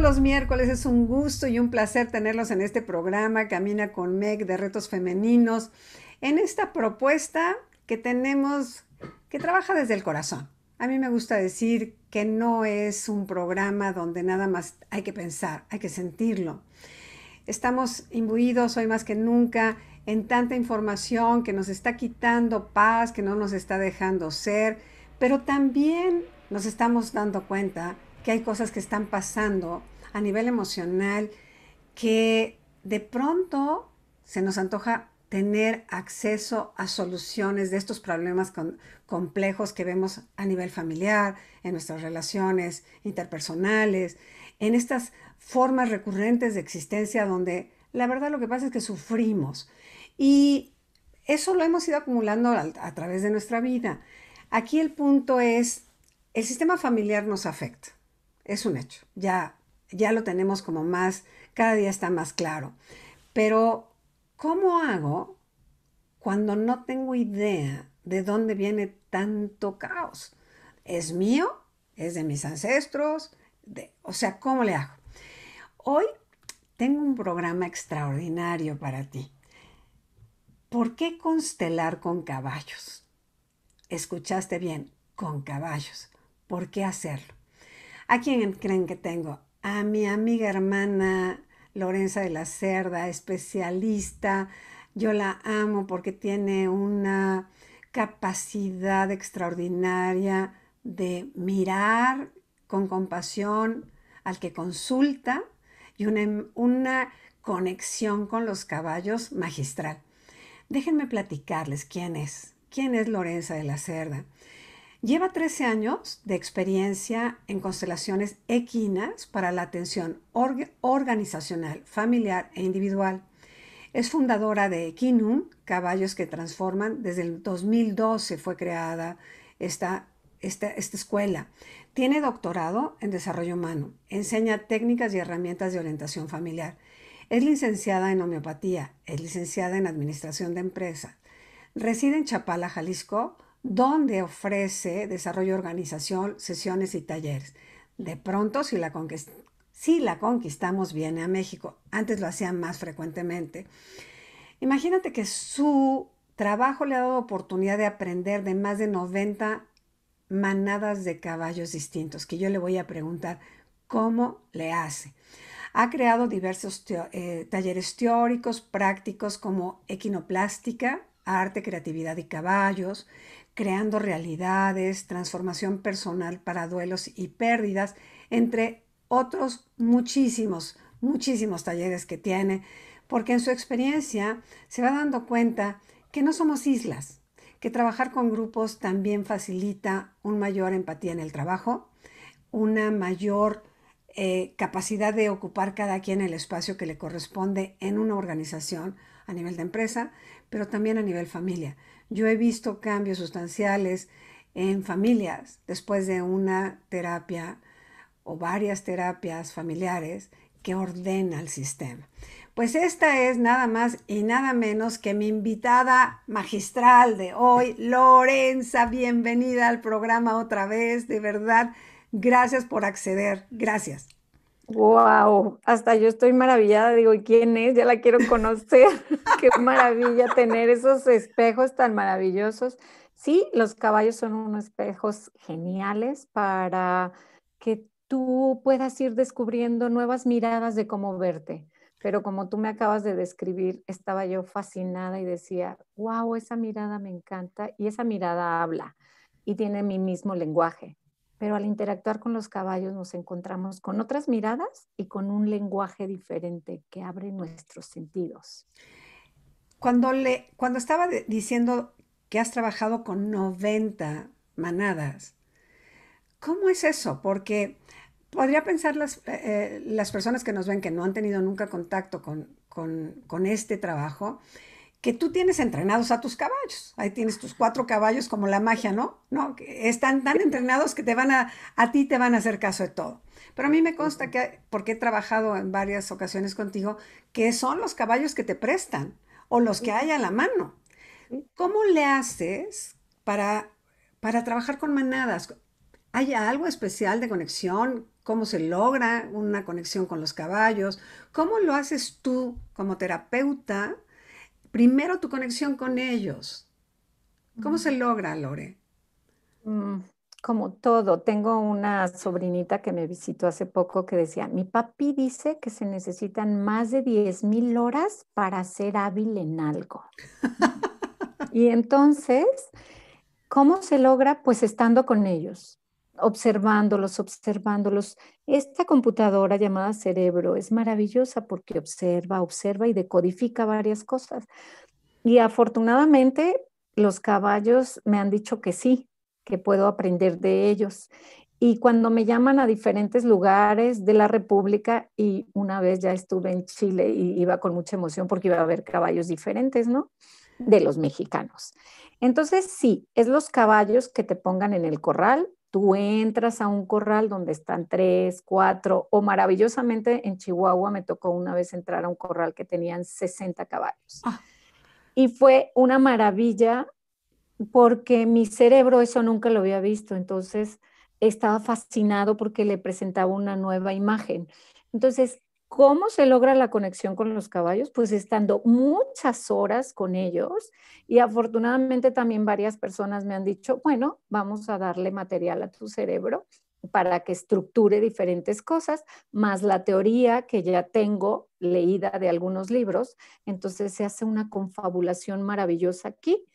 los miércoles, es un gusto y un placer tenerlos en este programa Camina con Meg de Retos Femeninos, en esta propuesta que tenemos que trabaja desde el corazón. A mí me gusta decir que no es un programa donde nada más hay que pensar, hay que sentirlo. Estamos imbuidos hoy más que nunca en tanta información que nos está quitando paz, que no nos está dejando ser, pero también nos estamos dando cuenta hay cosas que están pasando a nivel emocional que de pronto se nos antoja tener acceso a soluciones de estos problemas complejos que vemos a nivel familiar, en nuestras relaciones interpersonales, en estas formas recurrentes de existencia donde la verdad lo que pasa es que sufrimos. Y eso lo hemos ido acumulando a través de nuestra vida. Aquí el punto es, el sistema familiar nos afecta es un hecho. Ya, ya lo tenemos como más, cada día está más claro. Pero, ¿cómo hago cuando no tengo idea de dónde viene tanto caos? ¿Es mío? ¿Es de mis ancestros? De, o sea, ¿cómo le hago? Hoy tengo un programa extraordinario para ti. ¿Por qué constelar con caballos? Escuchaste bien, con caballos. ¿Por qué hacerlo? ¿A quién creen que tengo? A mi amiga hermana Lorenza de la Cerda, especialista. Yo la amo porque tiene una capacidad extraordinaria de mirar con compasión al que consulta y una, em, conexión con los caballos magistral. Déjenme platicarles quién es, quién es Lorenza de la Cerda. Lleva 13 años de experiencia en constelaciones equinas para la atención organizacional, familiar e individual. Es fundadora de Equinum, Caballos que Transforman. Desde el 2012 fue creada esta, esta escuela. Tiene doctorado en desarrollo humano. Enseña técnicas y herramientas de orientación familiar. Es licenciada en homeopatía. Es licenciada en administración de empresa. Reside en Chapala, Jalisco donde ofrece desarrollo, organización, sesiones y talleres. De pronto, si la, conquistamos, viene a México. Antes lo hacían más frecuentemente. Imagínate que su trabajo le ha dado oportunidad de aprender de más de 90 manadas de caballos distintos, que yo le voy a preguntar cómo le hace. Ha creado diversos eh, talleres teóricos, prácticos como equinoplástica, arte, creatividad y caballos, creando realidades, transformación personal para duelos y pérdidas, entre otros muchísimos, muchísimos talleres que tiene, porque en su experiencia se va dando cuenta que no somos islas, que trabajar con grupos también facilita una mayor empatía en el trabajo, una mayor eh, capacidad de ocupar cada quien el espacio que le corresponde en una organización a nivel de empresa, pero también a nivel familia. Yo he visto cambios sustanciales en familias después de una terapia o varias terapias familiares que ordena el sistema. Pues esta es nada más y nada menos que mi invitada magistral de hoy, Lorenza, bienvenida al programa otra vez, de verdad, gracias por acceder, gracias. Wow, hasta yo estoy maravillada, digo, ¿y quién es? Ya la quiero conocer. Qué maravilla tener esos espejos tan maravillosos. Sí, los caballos son unos espejos geniales para que tú puedas ir descubriendo nuevas miradas de cómo verte. Pero como tú me acabas de describir, estaba yo fascinada y decía, wow, esa mirada me encanta y esa mirada habla y tiene mi mismo lenguaje pero al interactuar con los caballos nos encontramos con otras miradas y con un lenguaje diferente que abre nuestros sentidos. Cuando, le, cuando estaba diciendo que has trabajado con 90 manadas, ¿cómo es eso? Porque podría pensar las, eh, las personas que nos ven que no han tenido nunca contacto con este trabajo, que tú tienes entrenados a tus caballos. Ahí tienes tus cuatro caballos como la magia, ¿no? No, que están tan entrenados que te van a, a ti te van a hacer caso de todo. Pero a mí me consta que, porque he trabajado en varias ocasiones contigo, que son los caballos que te prestan o los que hay a la mano. ¿Cómo le haces para, para trabajar con manadas? ¿Hay algo especial de conexión? ¿Cómo se logra una conexión con los caballos? ¿Cómo lo haces tú como terapeuta primero tu conexión con ellos. ¿Cómo se logra, Lore? Mm, como todo, tengo una sobrinita que me visitó hace poco que decía, mi papi dice que se necesitan más de 10 mil horas para ser hábil en algo. y entonces, ¿cómo se logra? Pues estando con ellos observándolos, observándolos. Esta computadora llamada cerebro es maravillosa porque observa, observa y decodifica varias cosas. Y afortunadamente los caballos me han dicho que sí, que puedo aprender de ellos. Y cuando me llaman a diferentes lugares de la República, y una vez ya estuve en Chile y iba con mucha emoción porque iba a ver caballos diferentes, ¿no? De los mexicanos. Entonces, sí, es los caballos que te pongan en el corral Tú entras a un corral donde están tres, cuatro, o maravillosamente en Chihuahua me tocó una vez entrar a un corral que tenían 60 caballos. Ah. Y fue una maravilla porque mi cerebro eso nunca lo había visto, entonces estaba fascinado porque le presentaba una nueva imagen. Entonces, ¿Cómo se logra la conexión con los caballos? Pues estando muchas horas con ellos y afortunadamente también varias personas me han dicho, bueno, vamos a darle material a tu cerebro para que estructure diferentes cosas, más la teoría que ya tengo leída de algunos libros. Entonces se hace una confabulación maravillosa aquí,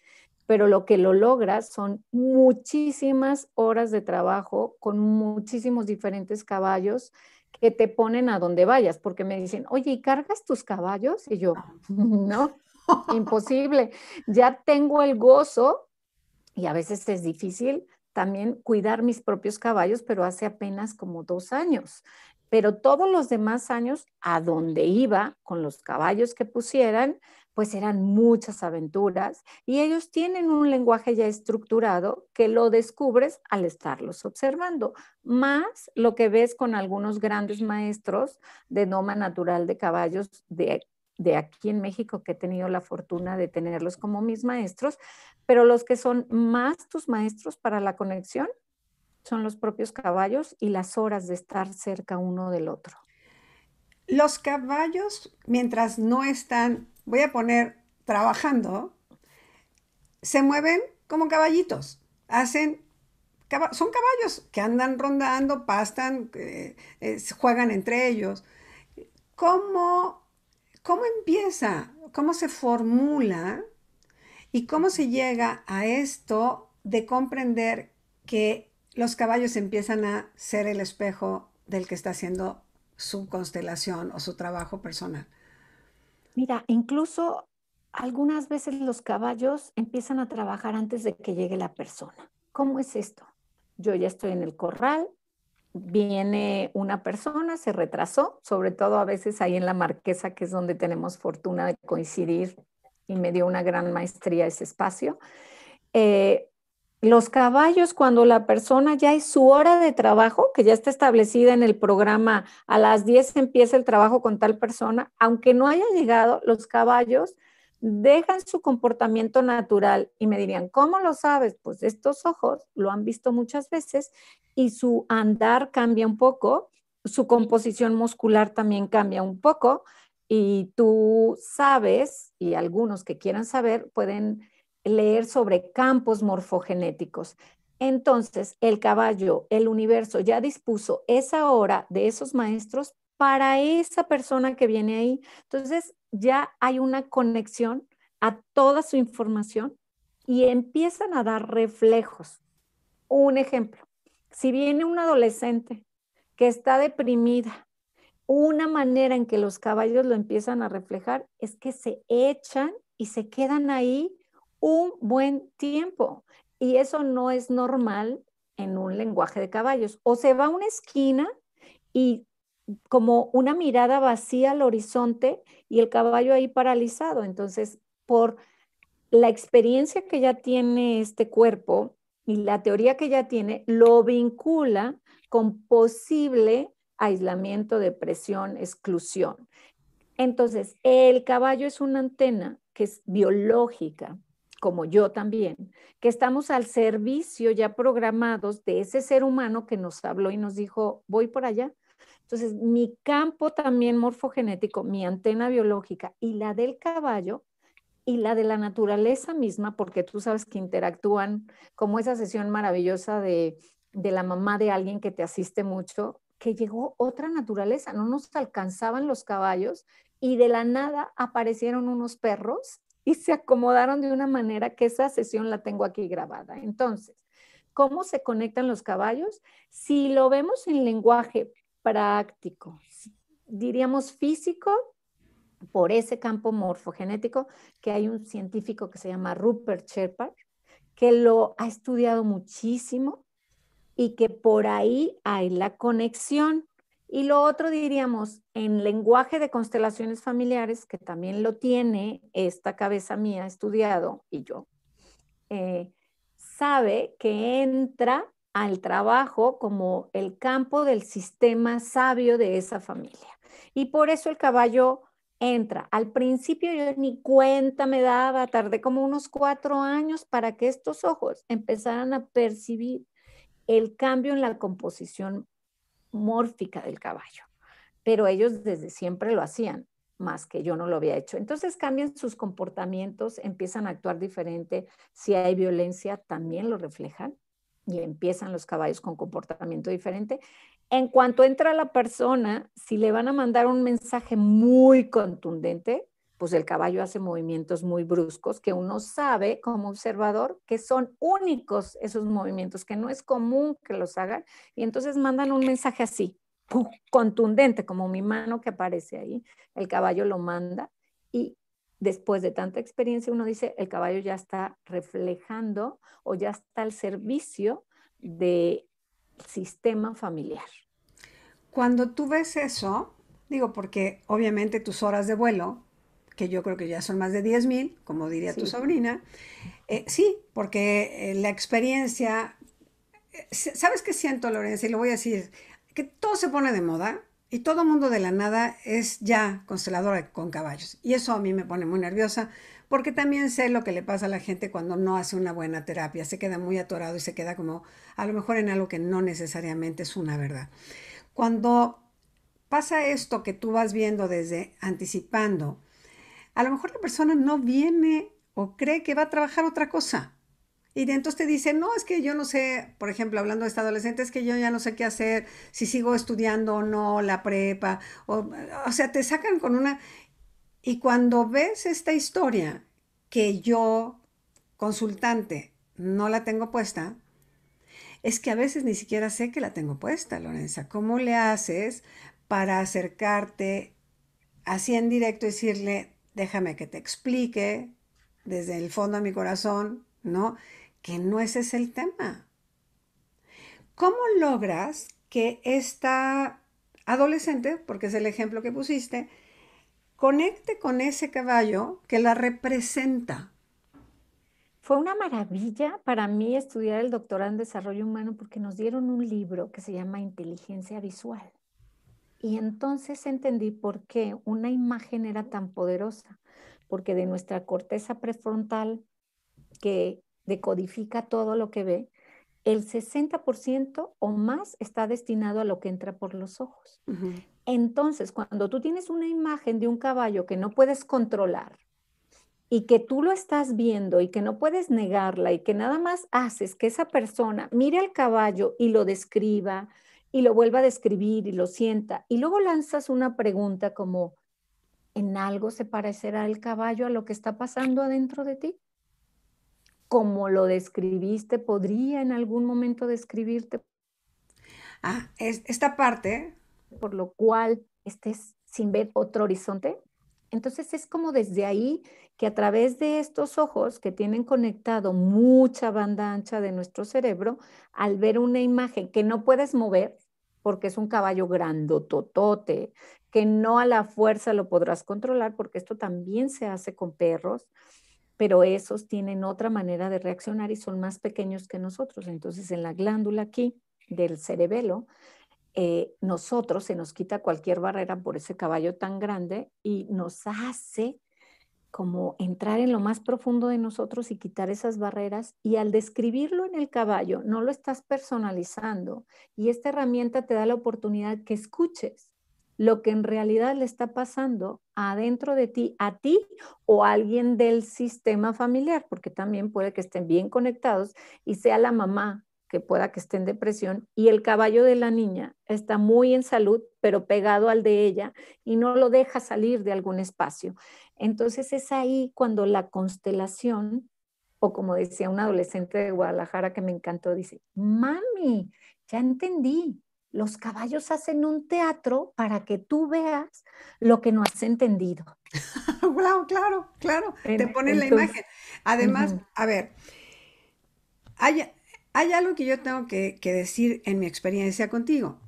pero lo que lo logra son muchísimas horas de trabajo con muchísimos diferentes caballos que te ponen a donde vayas, porque me dicen, oye, ¿y cargas tus caballos? Y yo, ah. no, imposible. Ya tengo el gozo y a veces es difícil también cuidar mis propios caballos, pero hace apenas como dos años pero todos los demás años a donde iba con los caballos que pusieran, pues eran muchas aventuras y ellos tienen un lenguaje ya estructurado que lo descubres al estarlos observando, más lo que ves con algunos grandes maestros de noma natural de caballos de, de aquí en México, que he tenido la fortuna de tenerlos como mis maestros, pero los que son más tus maestros para la conexión son los propios caballos y las horas de estar cerca uno del otro. Los caballos, mientras no están, voy a poner trabajando, se mueven como caballitos, hacen son caballos que andan rondando, pastan, eh, eh, juegan entre ellos. ¿Cómo, ¿Cómo empieza? ¿Cómo se formula? ¿Y cómo se llega a esto de comprender que los caballos empiezan a ser el espejo del que está haciendo su constelación o su trabajo personal. Mira, incluso algunas veces los caballos empiezan a trabajar antes de que llegue la persona. ¿Cómo es esto? Yo ya estoy en el corral, viene una persona, se retrasó, sobre todo a veces ahí en la marquesa, que es donde tenemos fortuna de coincidir y me dio una gran maestría ese espacio. Eh, los caballos, cuando la persona ya es su hora de trabajo, que ya está establecida en el programa, a las 10 empieza el trabajo con tal persona, aunque no haya llegado, los caballos dejan su comportamiento natural y me dirían, ¿cómo lo sabes? Pues estos ojos lo han visto muchas veces y su andar cambia un poco, su composición muscular también cambia un poco y tú sabes, y algunos que quieran saber pueden leer sobre campos morfogenéticos. Entonces, el caballo, el universo ya dispuso esa hora de esos maestros para esa persona que viene ahí. Entonces, ya hay una conexión a toda su información y empiezan a dar reflejos. Un ejemplo, si viene un adolescente que está deprimida, una manera en que los caballos lo empiezan a reflejar es que se echan y se quedan ahí un buen tiempo. Y eso no es normal en un lenguaje de caballos. O se va a una esquina y como una mirada vacía al horizonte y el caballo ahí paralizado. Entonces, por la experiencia que ya tiene este cuerpo y la teoría que ya tiene, lo vincula con posible aislamiento, depresión, exclusión. Entonces, el caballo es una antena que es biológica como yo también, que estamos al servicio ya programados de ese ser humano que nos habló y nos dijo, voy por allá. Entonces, mi campo también morfogenético, mi antena biológica y la del caballo y la de la naturaleza misma, porque tú sabes que interactúan como esa sesión maravillosa de, de la mamá de alguien que te asiste mucho, que llegó otra naturaleza, no nos alcanzaban los caballos y de la nada aparecieron unos perros y se acomodaron de una manera que esa sesión la tengo aquí grabada. Entonces, ¿cómo se conectan los caballos? Si lo vemos en lenguaje práctico, diríamos físico, por ese campo morfogenético, que hay un científico que se llama Rupert Shepard, que lo ha estudiado muchísimo y que por ahí hay la conexión. Y lo otro diríamos, en lenguaje de constelaciones familiares, que también lo tiene esta cabeza mía estudiado y yo, eh, sabe que entra al trabajo como el campo del sistema sabio de esa familia. Y por eso el caballo entra. Al principio yo ni cuenta me daba, tardé como unos cuatro años para que estos ojos empezaran a percibir el cambio en la composición mórfica del caballo, pero ellos desde siempre lo hacían, más que yo no lo había hecho. Entonces cambian sus comportamientos, empiezan a actuar diferente, si hay violencia también lo reflejan y empiezan los caballos con comportamiento diferente. En cuanto entra la persona, si le van a mandar un mensaje muy contundente, pues el caballo hace movimientos muy bruscos que uno sabe como observador que son únicos esos movimientos, que no es común que los hagan. Y entonces mandan un mensaje así, contundente, como mi mano que aparece ahí. El caballo lo manda y después de tanta experiencia uno dice, el caballo ya está reflejando o ya está al servicio del sistema familiar. Cuando tú ves eso, digo, porque obviamente tus horas de vuelo que yo creo que ya son más de 10.000, como diría tu sobrina. Eh, sí, porque eh, la experiencia, eh, ¿sabes qué siento, Lorenza? Y lo voy a decir, que todo se pone de moda y todo mundo de la nada es ya consteladora con caballos. Y eso a mí me pone muy nerviosa porque también sé lo que le pasa a la gente cuando no hace una buena terapia, se queda muy atorado y se queda como a lo mejor en algo que no necesariamente es una verdad. Cuando pasa esto que tú vas viendo desde anticipando a lo mejor la persona no viene o cree que va a trabajar otra cosa. Y entonces te dice, no, es que yo no sé, por ejemplo, hablando de esta adolescente, es que yo ya no sé qué hacer, si sigo estudiando o no, la prepa, o, o sea, te sacan con una... Y cuando ves esta historia que yo, consultante, no la tengo puesta, es que a veces ni siquiera sé que la tengo puesta, Lorenza. ¿Cómo le haces para acercarte así en directo y decirle, déjame que te explique desde el fondo de mi corazón, ¿no? Que no ese es el tema. ¿Cómo logras que esta adolescente, porque es el ejemplo que pusiste, conecte con ese caballo que la representa? Fue una maravilla para mí estudiar el doctorado en desarrollo humano porque nos dieron un libro que se llama Inteligencia Visual. Y entonces entendí por qué una imagen era tan poderosa, porque de nuestra corteza prefrontal, que decodifica todo lo que ve, el 60% o más está destinado a lo que entra por los ojos. Entonces, cuando tú tienes una imagen de un caballo que no puedes controlar y que tú lo estás viendo y que no puedes negarla y que nada más haces que esa persona mire al caballo y lo describa, y lo vuelva a describir y lo sienta. Y luego lanzas una pregunta como, ¿en algo se parecerá el caballo a lo que está pasando adentro de ti? Como lo describiste, podría en algún momento describirte. Ah, es, esta parte. Por lo cual estés sin ver otro horizonte. Entonces es como desde ahí que a través de estos ojos que tienen conectado mucha banda ancha de nuestro cerebro, al ver una imagen que no puedes mover, porque es un caballo grandototote, que no a la fuerza lo podrás controlar, porque esto también se hace con perros, pero esos tienen otra manera de reaccionar y son más pequeños que nosotros. Entonces, en la glándula aquí del cerebelo, eh, nosotros se nos quita cualquier barrera por ese caballo tan grande y nos hace como entrar en lo más profundo de nosotros y quitar esas barreras. Y al describirlo en el caballo, no lo estás personalizando. Y esta herramienta te da la oportunidad que escuches lo que en realidad le está pasando adentro de ti, a ti o a alguien del sistema familiar, porque también puede que estén bien conectados y sea la mamá que pueda que esté en depresión, y el caballo de la niña está muy en salud, pero pegado al de ella y no lo deja salir de algún espacio. Entonces es ahí cuando la constelación, o como decía un adolescente de Guadalajara que me encantó, dice, mami, ya entendí, los caballos hacen un teatro para que tú veas lo que no has entendido. wow, claro, claro, te ponen la imagen. Además, a ver, hay, hay algo que yo tengo que, decir en mi experiencia contigo.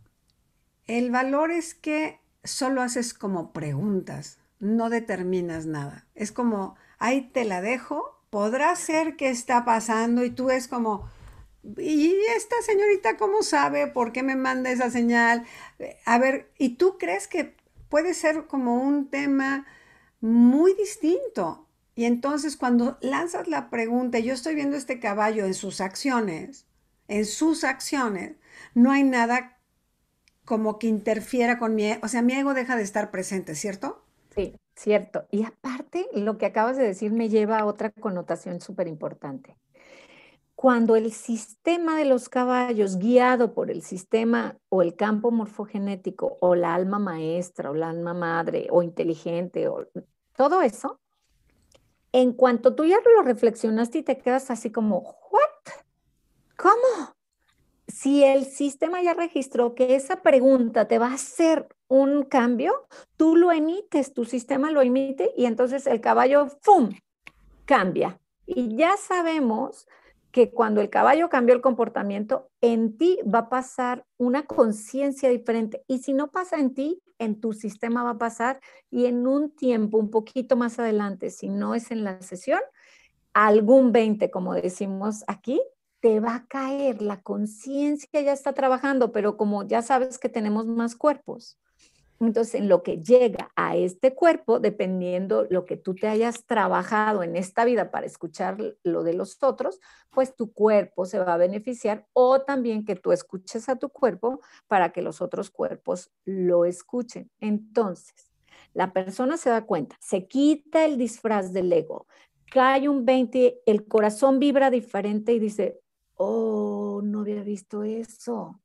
El valor es que solo haces como preguntas, no determinas nada. Es como, ahí te la dejo, podrá ser que está pasando y tú es como, ¿y esta señorita cómo sabe? ¿Por qué me manda esa señal? A ver, ¿y tú crees que puede ser como un tema muy distinto? Y entonces cuando lanzas la pregunta, yo estoy viendo este caballo en sus acciones, en sus acciones, no hay nada como que interfiera con mi, e, o sea, mi ego deja de estar presente, ¿cierto? Sí, cierto. Y aparte, lo que acabas de decir me lleva a otra connotación súper importante. Cuando el sistema de los caballos, guiado por el sistema o el campo morfogenético o la alma maestra o la alma madre o inteligente o todo eso, en cuanto tú ya lo reflexionaste y te quedas así como, ¿what? ¿Cómo? Si el sistema ya registró que esa pregunta te va a hacer un cambio, tú lo emites, tu sistema lo emite y entonces el caballo, ¡fum!, cambia. Y ya sabemos que cuando el caballo cambió el comportamiento, en ti va a pasar una conciencia diferente. Y si no pasa en ti, en tu sistema va a pasar y en un tiempo, un poquito más adelante, si no es en la sesión, algún 20, como decimos aquí, te va a caer. La conciencia ya está trabajando, pero como ya sabes que tenemos más cuerpos, entonces, en lo que llega a este cuerpo, dependiendo lo que tú te hayas trabajado en esta vida para escuchar lo de los otros, pues tu cuerpo se va a beneficiar o también que tú escuches a tu cuerpo para que los otros cuerpos lo escuchen. Entonces, la persona se da cuenta, se quita el disfraz del ego, cae un 20, el corazón vibra diferente y dice, oh, no había visto eso.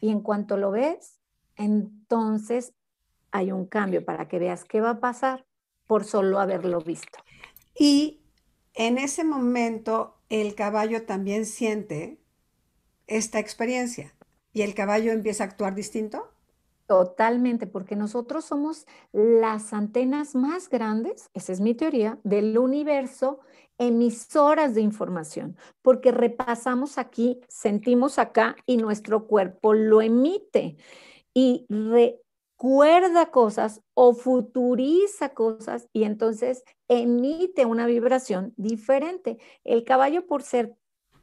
Y en cuanto lo ves, entonces hay un cambio para que veas qué va a pasar por solo haberlo visto. Y en ese momento el caballo también siente esta experiencia y el caballo empieza a actuar distinto. Totalmente, porque nosotros somos las antenas más grandes, esa es mi teoría, del universo, emisoras de información, porque repasamos aquí, sentimos acá y nuestro cuerpo lo emite y recuerda cosas o futuriza cosas y entonces emite una vibración diferente. El caballo, por ser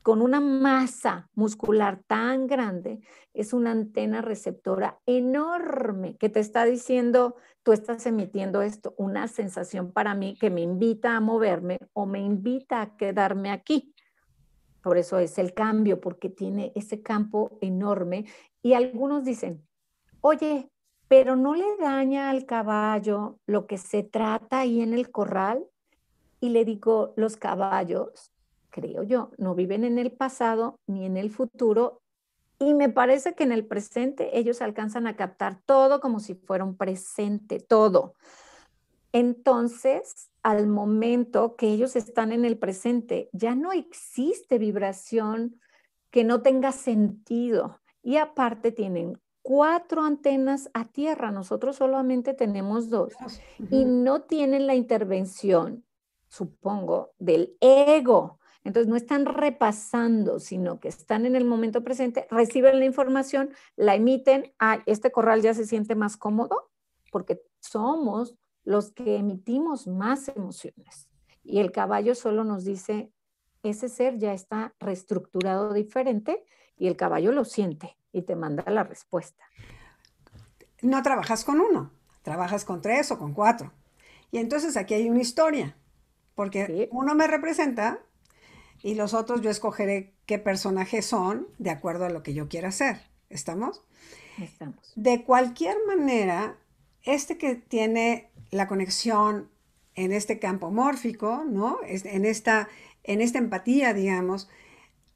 con una masa muscular tan grande, es una antena receptora enorme que te está diciendo, tú estás emitiendo esto, una sensación para mí que me invita a moverme o me invita a quedarme aquí. Por eso es el cambio, porque tiene ese campo enorme. Y algunos dicen, oye, pero no le daña al caballo lo que se trata ahí en el corral. Y le digo, los caballos, creo yo, no viven en el pasado ni en el futuro. Y me parece que en el presente ellos alcanzan a captar todo como si fuera un presente, todo. Entonces, al momento que ellos están en el presente, ya no existe vibración que no tenga sentido. Y aparte tienen cuatro antenas a tierra, nosotros solamente tenemos dos, y no tienen la intervención, supongo, del ego. Entonces no están repasando, sino que están en el momento presente, reciben la información, la emiten, este corral ya se siente más cómodo, porque somos los que emitimos más emociones. Y el caballo solo nos dice, ese ser ya está reestructurado diferente y el caballo lo siente y te manda la respuesta. No trabajas con uno, trabajas con tres o con cuatro. Y entonces aquí hay una historia, porque uno me representa y los otros yo escogeré qué personajes son de acuerdo a lo que yo quiera hacer. ¿Estamos? Estamos. De cualquier manera, este que tiene la conexión en este campo mórfico, ¿no? En esta, en esta empatía, digamos,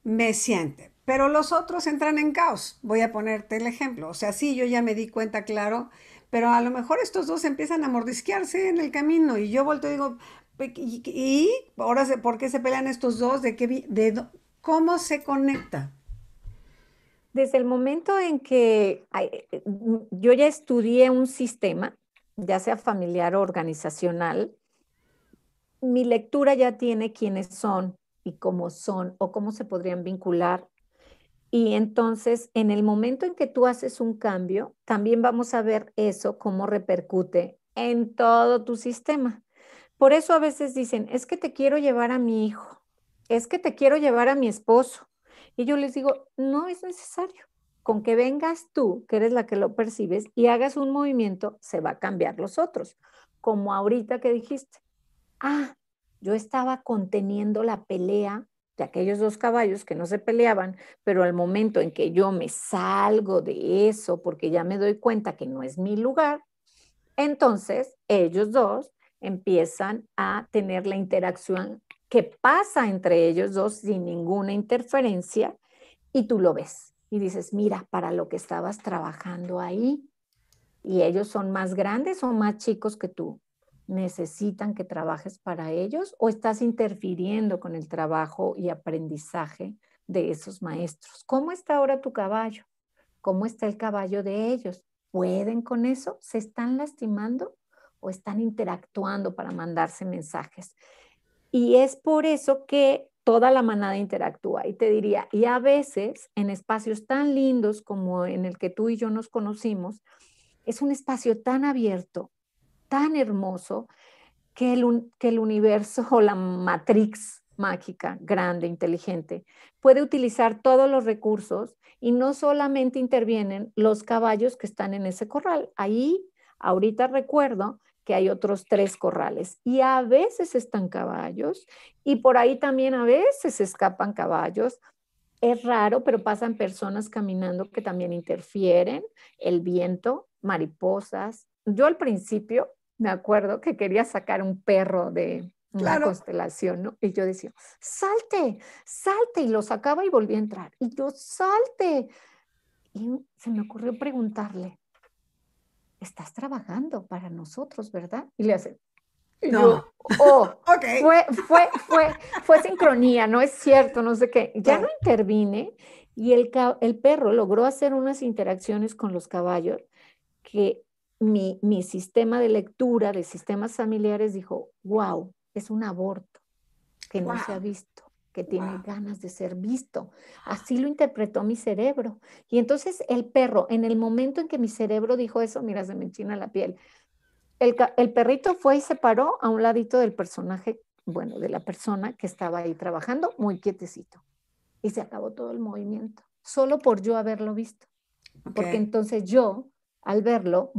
me siente pero los otros entran en caos. Voy a ponerte el ejemplo. O sea, sí, yo ya me di cuenta, claro, pero a lo mejor estos dos empiezan a mordisquearse en el camino y yo vuelto y digo, ¿y, ahora por qué se pelean estos dos? ¿De ¿Cómo se conecta? Desde el momento en que eh, yo ya estudié un sistema, ya sea familiar o organizacional, mi lectura ya tiene quiénes son y cómo son o cómo se podrían vincular y entonces, en el momento en que tú haces un cambio, también vamos a ver eso, cómo repercute en todo tu sistema. Por eso a veces dicen, es que te quiero llevar a mi hijo, es que te quiero llevar a mi esposo. Y yo les digo, no es necesario. Con que vengas tú, que eres la que lo percibes, y hagas un movimiento, se va a cambiar los otros. Como ahorita que dijiste, ah, yo estaba conteniendo la pelea de aquellos dos caballos que no se peleaban, pero al momento en que yo me salgo de eso porque ya me doy cuenta que no es mi lugar, entonces ellos dos empiezan a tener la interacción que pasa entre ellos dos sin ninguna interferencia y tú lo ves y dices, mira, para lo que estabas trabajando ahí, y ellos son más grandes o más chicos que tú, necesitan que trabajes para ellos o estás interfiriendo con el trabajo y aprendizaje de esos maestros? ¿Cómo está ahora tu caballo? ¿Cómo está el caballo de ellos? ¿Pueden con eso? ¿Se están lastimando o están interactuando para mandarse mensajes? Y es por eso que toda la manada interactúa. Y te diría, y a veces en espacios tan lindos como en el que tú y yo nos conocimos, es un espacio tan abierto tan hermoso que el, universo o la matriz mágica, grande, inteligente, puede utilizar todos los recursos y no solamente intervienen los caballos que están en ese corral. Ahí, ahorita recuerdo que hay otros tres corrales y a veces están caballos y por ahí también a veces escapan caballos. Es raro, pero pasan personas caminando que también interfieren, el viento, mariposas, yo al principio me acuerdo que quería sacar un perro de la constelación, ¿no? Y yo decía, salte, salte, y lo sacaba y volví a entrar. Y yo, salte. Y se me ocurrió preguntarle, estás trabajando para nosotros, ¿verdad? Y le hace, no. oh, fue, fue, fue, fue sincronía, no es cierto, no sé qué. Ya no, intervine y el, el perro logró hacer unas interacciones con los caballos que mi, sistema de lectura de sistemas familiares dijo, wow, es un aborto que no se ha visto que tiene ganas de ser visto. Ah. Así lo interpretó mi cerebro. Y entonces el perro, en el momento en que mi cerebro dijo eso, mira, se me enchina la piel, el, perrito fue y se paró a un ladito del personaje, bueno, de la persona que estaba ahí trabajando, muy quietecito. Y se acabó todo el movimiento, solo por yo haberlo visto. Porque entonces yo, al verlo,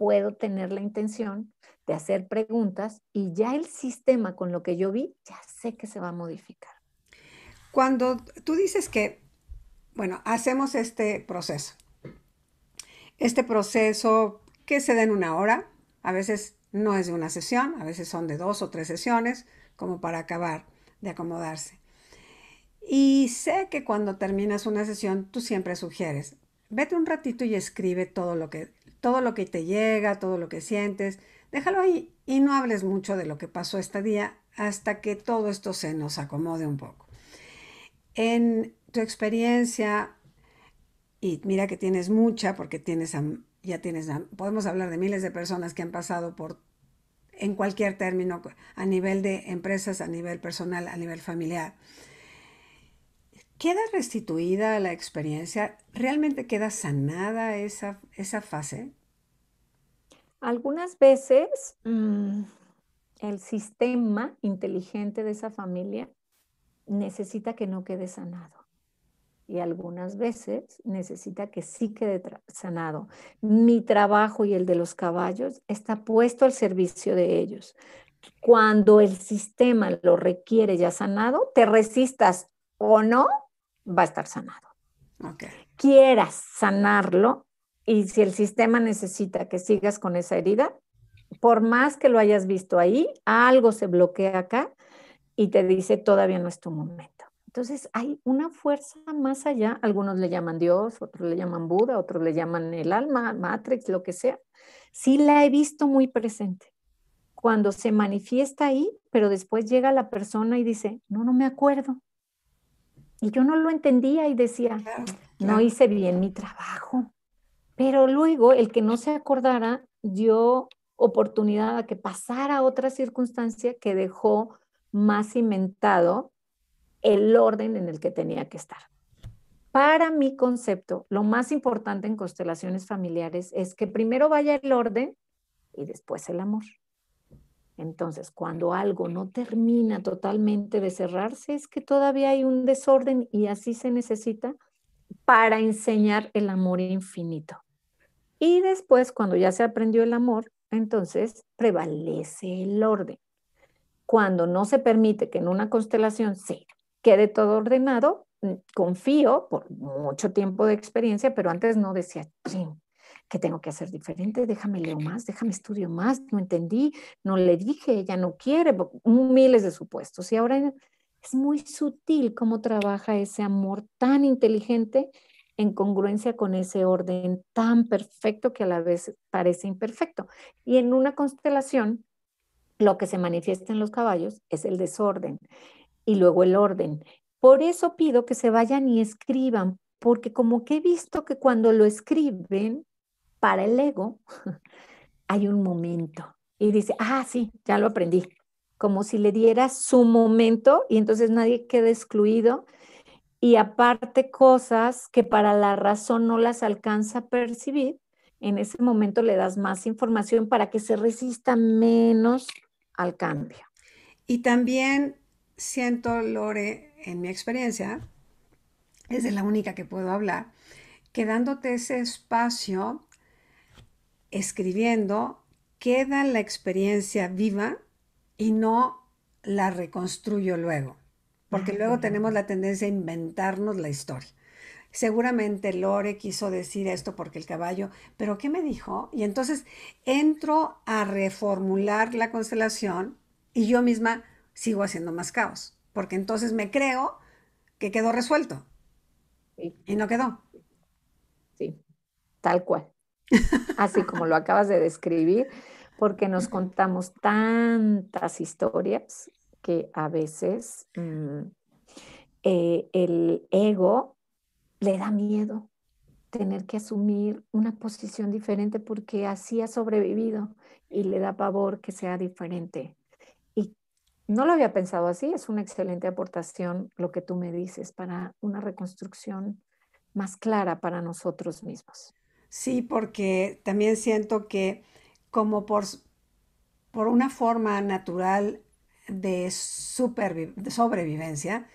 puedo tener la intención de hacer preguntas y ya el sistema con lo que yo vi, ya sé que se va a modificar. Cuando tú dices que, bueno, hacemos este proceso, este proceso que se da en una hora, a veces no es de una sesión, a veces son de dos o tres sesiones, como para acabar de acomodarse. Y sé que cuando terminas una sesión, tú siempre sugieres, vete un ratito y escribe todo lo que todo lo que te llega, todo lo que sientes, déjalo ahí y no hables mucho de lo que pasó este día hasta que todo esto se nos acomode un poco. En tu experiencia, y mira que tienes mucha porque tienes ya tienes, podemos hablar de miles de personas que han pasado por en cualquier término, a nivel de empresas, a nivel personal, a nivel familiar. ¿Queda restituida la experiencia? ¿Realmente queda sanada esa, fase? Algunas veces mm, el sistema inteligente de esa familia necesita que no quede sanado y algunas veces necesita que sí quede sanado. Mi trabajo y el de los caballos está puesto al servicio de ellos. Cuando el sistema lo requiere ya sanado, te resistas o no va a estar sanado. Quieras sanarlo y si el sistema necesita que sigas con esa herida, por más que lo hayas visto ahí, algo se bloquea acá y te dice todavía no es tu momento. Entonces hay una fuerza más allá, algunos le llaman Dios, otros le llaman Buda, otros le llaman el alma, Matrix, lo que sea. Sí la he visto muy presente cuando se manifiesta ahí, pero después llega la persona y dice, no, no me acuerdo. Y yo no lo entendía y decía, no hice bien mi trabajo. Pero luego el que no se acordara dio oportunidad a que pasara otra circunstancia que dejó más cimentado el orden en el que tenía que estar. Para mi concepto, lo más importante en constelaciones familiares es que primero vaya el orden y después el amor. Entonces, cuando algo no termina totalmente de cerrarse, es que todavía hay un desorden y así se necesita para enseñar el amor infinito. Y después, cuando ya se aprendió el amor, entonces prevalece el orden. Cuando no se permite que en una constelación se quede todo ordenado, mm, confío por mucho tiempo de experiencia, pero antes no decía, que tengo que hacer diferente? Déjame leo más, déjame estudio más, no entendí, no le dije, ella no quiere, miles de supuestos. Y ahora es muy sutil cómo trabaja ese amor tan inteligente en congruencia con ese orden tan perfecto que a la vez parece imperfecto. Y en una constelación, lo que se manifiesta en los caballos es el desorden y luego el orden. Por eso pido que se vayan y escriban, porque como que he visto que cuando lo escriben, para el ego hay un momento y dice, ah, sí, ya lo aprendí, como si le diera su momento y entonces nadie queda excluido y aparte cosas que para la razón no las alcanza a percibir, en ese momento le das más información para que se resista menos al cambio. Y también siento, Lore, en mi experiencia, es de la única que puedo hablar, que dándote ese espacio escribiendo queda la experiencia viva y no la reconstruyo luego, porque luego tenemos la tendencia a inventarnos la historia. Seguramente Lore quiso decir esto porque el caballo, pero ¿qué me dijo? Y entonces entro a reformular la constelación y yo misma sigo haciendo más caos, porque entonces me creo que quedó resuelto. Y no quedó. Sí, tal cual así como lo acabas de describir, porque nos contamos tantas historias que a veces mm, eh, el ego le da miedo tener que asumir una posición diferente porque así ha sobrevivido y le da pavor que sea diferente. Y no lo había pensado así, es una excelente aportación lo que tú me dices para una reconstrucción más clara para nosotros mismos. Sí, porque también siento que como por, una forma natural de, sobrevivencia,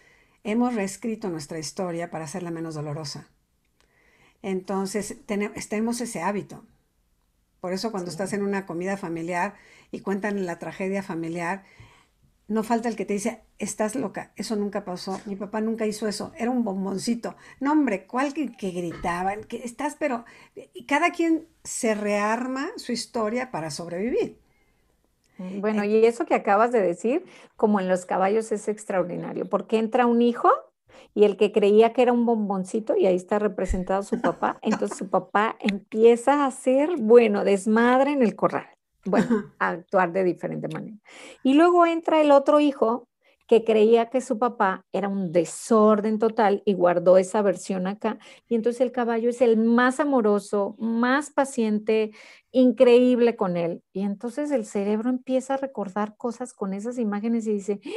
hemos reescrito nuestra historia para hacerla menos dolorosa. Entonces, tenemos, ese hábito. Por eso cuando estás en una comida familiar y cuentan la tragedia familiar, no falta el que te dice, estás loca, eso nunca pasó, mi papá nunca hizo eso, era un bomboncito. No, hombre, ¿cuál que, gritaba, el Que estás, pero y cada quien se rearma su historia para sobrevivir. Mm, bueno, eh, y eso que acabas de decir, como en los caballos, es extraordinario, porque entra un hijo y el que creía que era un bomboncito y ahí está representado su papá, entonces su papá empieza a hacer, bueno, desmadre en el corral bueno, actuar de diferente manera. Y luego entra el otro hijo que creía que su papá era un desorden total y guardó esa versión acá. Y entonces el caballo es el más amoroso, más paciente, increíble con él. Y entonces el cerebro empieza a recordar cosas con esas imágenes y dice, ¡Ah!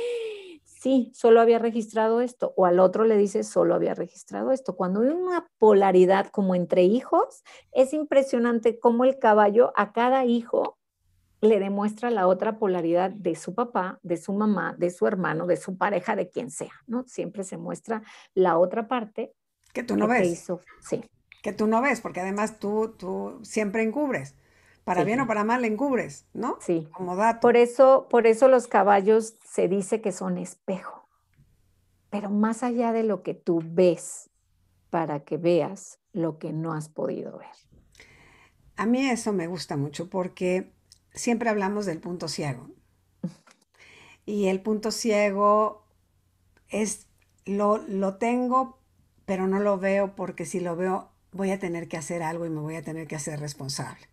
sí, solo había registrado esto, o al otro le dice, solo había registrado esto. Cuando hay una polaridad como entre hijos, es impresionante cómo el caballo a cada hijo le demuestra la otra polaridad de su papá, de su mamá, de su hermano, de su pareja, de quien sea, ¿no? Siempre se muestra la otra parte. Que tú no ves. Que sí. Que tú no ves, porque además tú, tú siempre encubres. Para bien o para mal, encubres, ¿no? Sí. Como dato. Por eso, por eso los caballos se dice que son espejo. Pero más allá de lo que tú ves, para que veas lo que no has podido ver. A mí eso me gusta mucho porque siempre hablamos del punto ciego. Y el punto ciego es, lo, lo tengo, pero no lo veo porque si lo veo voy a tener que hacer algo y me voy a tener que hacer responsable.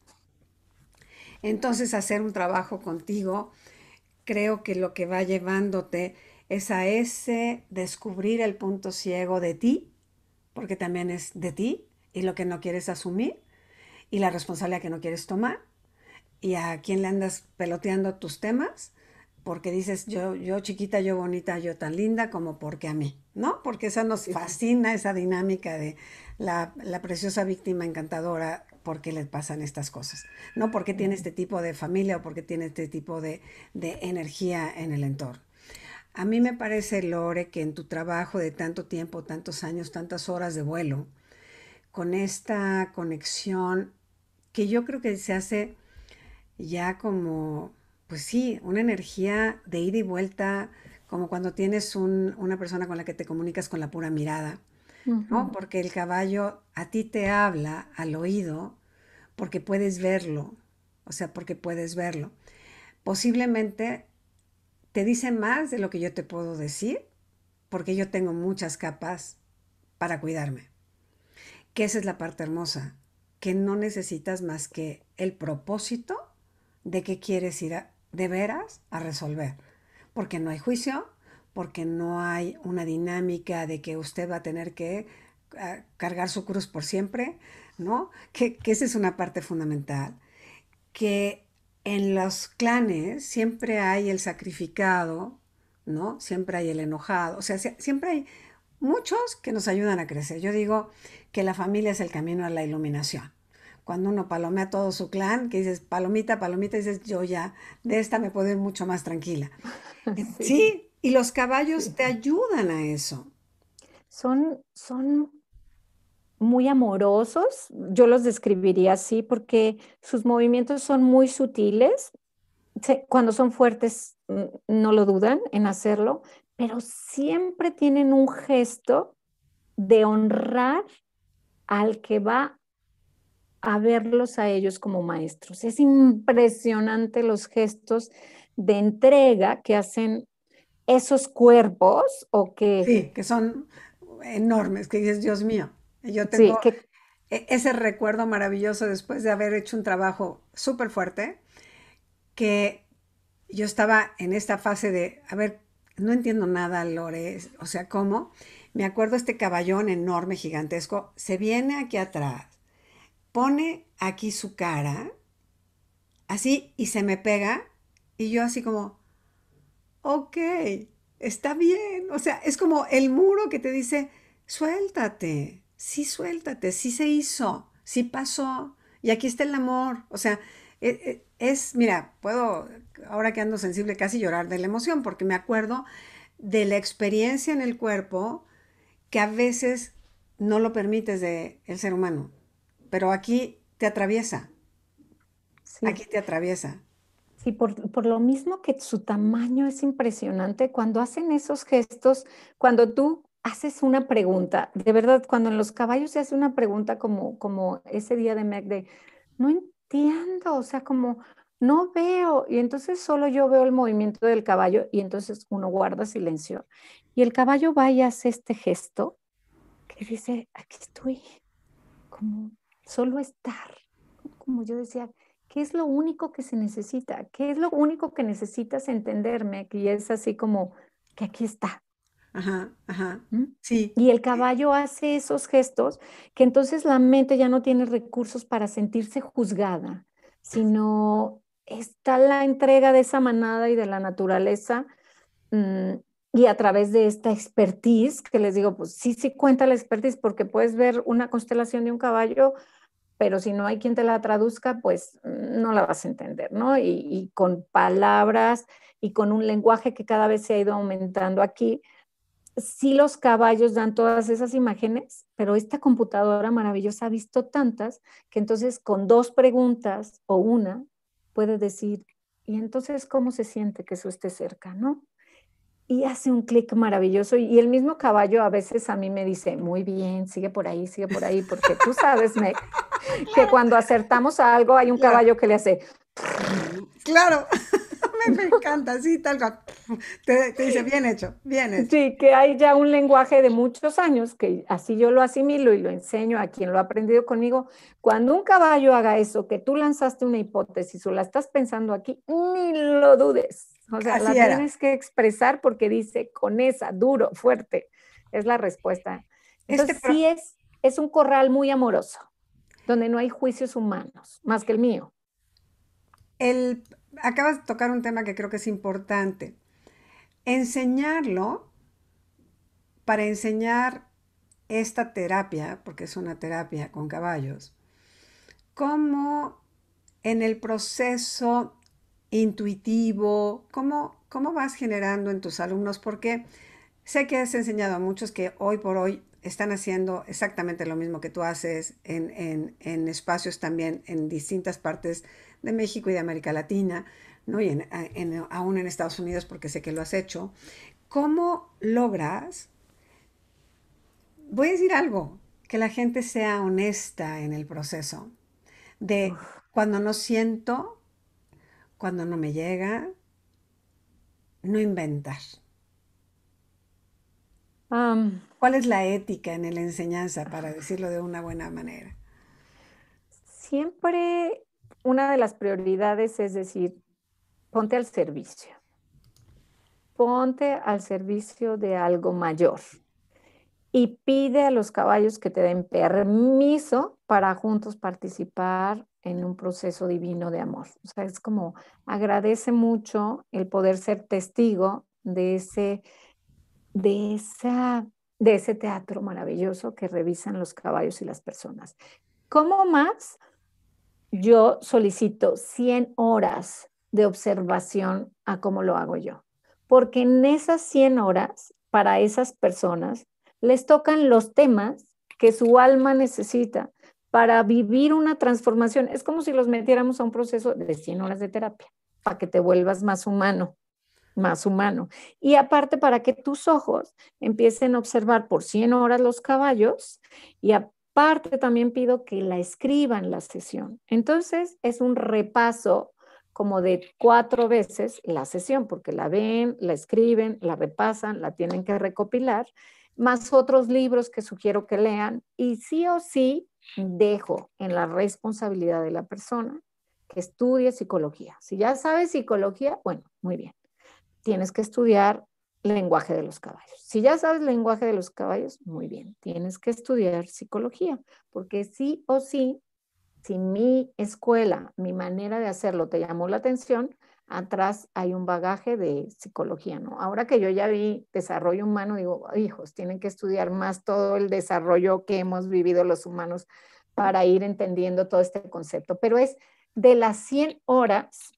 Entonces hacer un trabajo contigo creo que lo que va llevándote es a ese descubrir el punto ciego de ti, porque también es de ti y lo que no quieres asumir y la responsabilidad que no quieres tomar y a quién le andas peloteando tus temas, porque dices, yo, yo chiquita, yo bonita, yo tan linda, como porque a mí, ¿no? Porque esa nos fascina, esa dinámica de la, preciosa víctima encantadora, porque le pasan estas cosas, no porque tiene este tipo de familia o porque tiene este tipo de, de energía en el entorno. A mí me parece, Lore, que en tu trabajo de tanto tiempo, tantos años, tantas horas de vuelo, con esta conexión que yo creo que se hace ya como, pues sí, una energía de ida y vuelta, como cuando tienes una persona con la que te comunicas con la pura mirada, ¿no? Porque el caballo a ti te habla al oído porque puedes verlo, o sea, porque puedes verlo. Posiblemente te dice más de lo que yo te puedo decir, porque yo tengo muchas capas para cuidarme. Que esa es la parte hermosa, que no necesitas más que el propósito de qué quieres ir de veras a resolver. Porque no hay juicio, porque no hay una dinámica de que usted va a tener que ah, cargar su cruz por siempre, ¿no? Que, que esa es una parte fundamental. Que en los clanes siempre hay el sacrificado, ¿no? Siempre hay el enojado, o sea, siempre hay muchos que nos ayudan a crecer. Yo digo que la familia es el camino a la iluminación cuando uno palomea todo su clan, que dices palomita, palomita, dices yo ya, de esta me puedo ir mucho más tranquila. Sí, y los caballos te ayudan a eso. Son, son muy amorosos, yo los describiría así porque sus movimientos son muy sutiles, cuando son fuertes no lo dudan en hacerlo, pero siempre tienen un gesto de honrar al que va a verlos a ellos como maestros. Es impresionante los gestos de entrega que hacen esos cuerpos o que... Sí, que son enormes, que dices, Dios mío, yo tengo e-, ese recuerdo maravilloso después de haber hecho un trabajo súper fuerte, que yo estaba en esta fase de, a ver, no entiendo nada, Lore, o sea, ¿cómo? Me acuerdo este caballón enorme, gigantesco, se viene aquí atrás pone aquí su cara, así, y se me pega, y yo así como, ok, está bien. O sea, es como el muro que te dice, suéltate, sí suéltate, sí se hizo, sí pasó, y aquí está el amor. O sea, e, e, es, mira, puedo, ahora que ando sensible, casi llorar de la emoción, porque me acuerdo de la experiencia en el cuerpo que a veces no lo permites de el ser humano pero aquí te atraviesa. Aquí te atraviesa. Sí, por, lo mismo que su tamaño es impresionante, cuando hacen esos gestos, cuando tú haces una pregunta, de verdad, cuando en los caballos se hace una pregunta como, como ese día de Mac de, no entiendo, o sea, como, no veo, y entonces solo yo veo el movimiento del caballo y entonces uno guarda silencio. Y el caballo va y hace este gesto que dice, aquí estoy, como solo estar, como yo decía, ¿qué es lo único que se necesita? ¿Qué es lo único que necesitas entenderme? Y es así como que aquí está. Ajá, ajá. ¿Mm? Sí. Y el caballo hace esos gestos que entonces la mente ya no tiene recursos para sentirse juzgada, sino está la entrega de esa manada y de la naturaleza. Mm, y a través de esta expertise, que les digo, pues sí, sí cuenta la expertise porque puedes ver una constelación de un caballo pero si no hay quien te la traduzca, pues mm, no la vas a entender, ¿no? Y, con palabras y con un lenguaje que cada vez se ha ido aumentando aquí, sí los caballos dan todas esas imágenes, pero esta computadora maravillosa ha visto tantas que entonces con dos preguntas o una puede decir, ¿y entonces cómo se siente que eso esté cerca, no? y hace un clic maravilloso. Y el mismo caballo a veces a mí me dice, muy bien, sigue por ahí, sigue por ahí, porque tú sabes, Meg, que cuando acertamos a algo hay un caballo que le hace... Claro, me, me encanta, sí, tal cual. Te, te, dice, bien hecho, bien hecho. Sí, que hay ya un lenguaje de muchos años, que así yo lo asimilo y lo enseño a quien lo ha aprendido conmigo. Cuando un caballo haga eso, que tú lanzaste una hipótesis o la estás pensando aquí, ni lo dudes o sea, la tienes que expresar porque dice con esa, duro, fuerte. Es la respuesta. Este Entonces, sí es, es un corral muy amoroso, donde no hay juicios humanos, más que el mío. El, acabas de tocar un tema que creo que es importante. Enseñarlo, para enseñar esta terapia, porque es una terapia con caballos, cómo en el proceso intuitivo? ¿Cómo, vas generando en tus alumnos? Porque sé que has enseñado a muchos que hoy por hoy están haciendo exactamente lo mismo que tú haces en, espacios también en distintas partes de México y de América Latina, ¿no? y en, aún en Estados Unidos, porque sé que lo has hecho. ¿Cómo logras, voy a decir algo, que la gente sea honesta en el proceso? De cuando no siento, cuando no me llega, no inventar. ¿Cuál es la ética en la enseñanza, para decirlo de una buena manera? Siempre una de las prioridades es decir, ponte al servicio. Ponte al servicio de algo mayor y pide a los caballos que te den permiso para juntos participar en un proceso divino de amor. O sea, es como agradece mucho el poder ser testigo de ese, de esa, de ese teatro maravilloso que revisan los caballos y las personas. como más? Yo solicito 100 horas de observación a cómo lo hago yo, porque en esas 100 horas, para esas personas, les tocan los temas que su alma necesita para vivir una transformación. Es como si los metiéramos a un proceso de 100 horas de terapia, para que te vuelvas más humano, más humano. Y aparte, para que tus ojos empiecen a observar por 100 horas los caballos y aparte también pido que la escriban la sesión. Entonces, es un repaso como de cuatro veces la sesión, porque la ven, la escriben, la repasan, la tienen que recopilar más otros libros que sugiero que lean y sí o sí dejo en la responsabilidad de la persona que estudie psicología. Si ya sabes psicología, bueno, muy bien. Tienes que estudiar lenguaje de los caballos. Si ya sabes lenguaje de los caballos, muy bien. Tienes que estudiar psicología, porque sí o sí, si mi escuela, mi manera de hacerlo te llamó la atención, atrás hay un bagaje de psicología, ¿no? Ahora que yo ya vi desarrollo humano, digo, hijos, tienen que estudiar más todo el desarrollo que hemos vivido los humanos para ir entendiendo todo este concepto. Pero es de las 100 horas,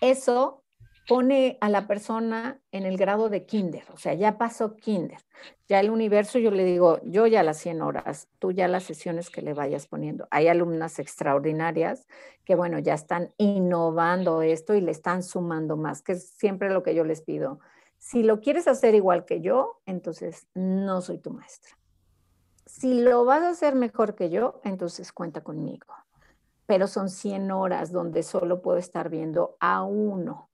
eso pone a la persona en el grado de kinder, o sea, ya pasó kinder, ya el universo, yo le digo, yo ya las 100 horas, tú ya las sesiones que le vayas poniendo. Hay alumnas extraordinarias que, bueno, ya están innovando esto y le están sumando más, que es siempre lo que yo les pido. Si lo quieres hacer igual que yo, entonces no soy tu maestra. Si lo vas a hacer mejor que yo, entonces cuenta conmigo. Pero son 100 horas donde solo puedo estar viendo a uno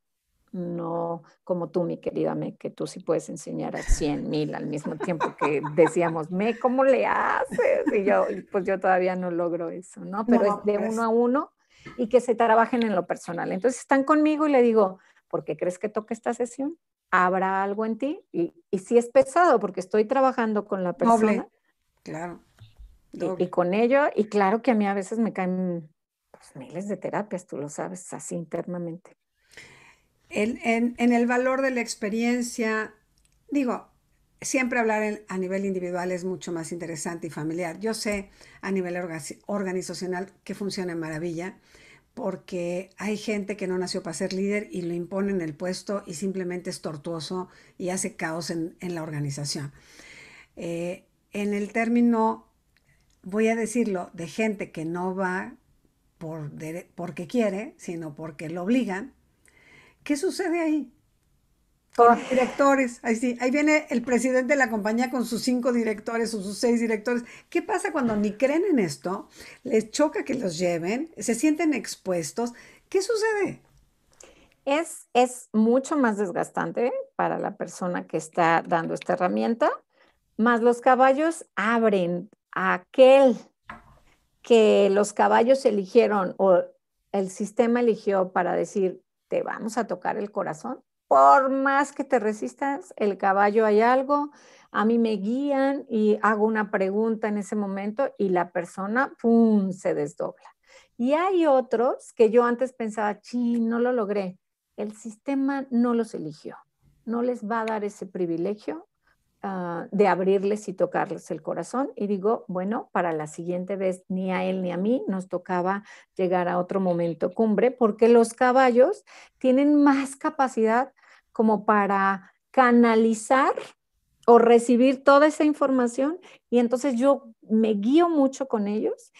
no como tú, mi querida Me, que tú sí puedes enseñar a 100 mil al mismo tiempo que decíamos, Me, ¿cómo le haces? Y yo, pues yo todavía no logro eso, ¿no? Pero es de pues. uno a uno y que se trabajen en lo personal. Entonces están conmigo y le digo, ¿por qué crees que toca esta sesión? ¿Habrá algo en ti? Y, y si es pesado, porque estoy trabajando con la persona. Claro. Y, y con ello, y claro que a mí a veces me caen pues, miles de terapias, tú lo sabes, así internamente en, el valor de la experiencia, digo, siempre hablar a nivel individual es mucho más interesante y familiar. Yo sé a nivel organizacional que funciona en maravilla, porque hay gente que no nació para ser líder y lo impone en el puesto y simplemente es tortuoso y hace caos en, la organización. Eh, en el término, voy a decirlo, de gente que no va porque quiere, sino porque lo obligan, ¿Qué sucede ahí? Con los directores, ahí sí, ahí viene el presidente de la compañía con sus cinco directores o sus seis directores. ¿Qué pasa cuando ni creen en esto? Les choca que los lleven, se sienten expuestos. ¿Qué sucede? Es, es mucho más desgastante para la persona que está dando esta herramienta, más los caballos abren aquel que los caballos eligieron o el sistema eligió para decir te vamos a tocar el corazón. Por más que te resistas, el caballo hay algo, a mí me guían y hago una pregunta en ese momento y la persona, ¡pum!, se desdobla. Y hay otros que yo antes pensaba, sí, no lo logré. El sistema no los eligió, no les va a dar ese privilegio Ah, de abrirles y tocarles el corazón. Y digo, bueno, para la siguiente vez ni a él ni a mí nos tocaba llegar a otro momento cumbre, porque los caballos tienen más capacidad como para canalizar o recibir toda esa información y entonces yo me guío mucho con ellos